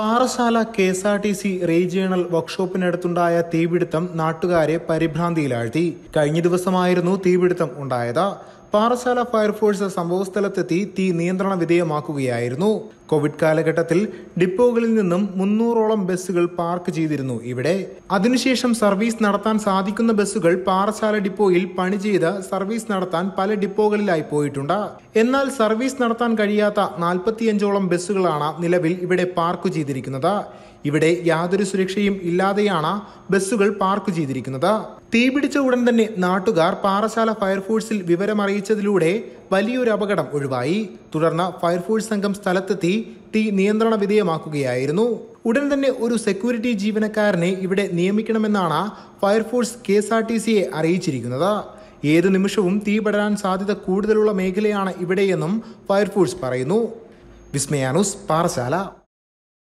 Parassala K S R T C regional വർക്ക്ഷോപ്പിനടുത്തുണ്ടായ തീപിടുത്തം നാട്ടുകാരെ പരിഭ്രാന്തിയിലാഴ്ത്തി കഴിഞ്ഞ ദിവസമായിരുന്നു തീപിടുത്തം ഉണ്ടായത് പാറശാല ഫയർഫോഴ്സ് സംഭവസ്ഥലത്തെത്തി തീ നിയന്ത്രണ വിധേയമാക്കുകയായിരുന്നു കോവിഡ് കാലഘട്ടത്തിൽ ഡിപ്പോകളിൽ നിന്നും മുന്നൂറോളം ബസ്സുകൾ പാർക്ക് ചെയ്തിരുന്നു ഇവിടെ അതിനുശേഷം സർവീസ് നടത്താൻ സാധിക്കുന്ന ബസ്സുകൾ പാറശാല ഡിപ്പോയിൽ പണി ചെയ്ത് സർവീസ് നടത്താൻ പല ഡിപ്പോകളിലായി പോയിട്ടുണ്ട് എന്നാൽ സർവീസ് നടത്താൻ കഴിയാത്ത നാൽപ്പത്തിയഞ്ചോളം ബസ്സുകളാണ് നിലവിൽ ഇവിടെ പാർക്ക് ചെയ്തിരിക്കുന്നത് ഇവിടെ യാതൊരു സുരക്ഷയും ഇല്ലാതെയാണ് ബസ്സുകൾ പാർക്ക് ചെയ്തിരിക്കുന്നത് തീപിടിച്ച ഉടൻ തന്നെ നാട്ടുകാർ പാറശാല ഫയർഫോഴ്സിൽ വിവരമറിയിച്ചതിലൂടെ വലിയൊരു അപകടം ഒഴിവായി തുടർന്ന് ഫയർഫോഴ്സ് സംഘം സ്ഥലത്തെത്തി തീ നിയന്ത്രണ വിധേയമാക്കുകയായിരുന്നു ഉടൻ തന്നെ ഒരു സെക്യൂരിറ്റി ജീവനക്കാരനെ ഇവിടെ നിയമിക്കണമെന്നാണ് fire force K S R T സിയെ അറിയിച്ചിരിക്കുന്നത് ഏതു നിമിഷവും തീ പടരാൻ സാധ്യത കൂടുതലുള്ള മേഖലയാണ് ഇവിടെയെന്നും ഫയർഫോഴ്സ് പറയുന്നു വിസ്മയാനുസ് പാറശാല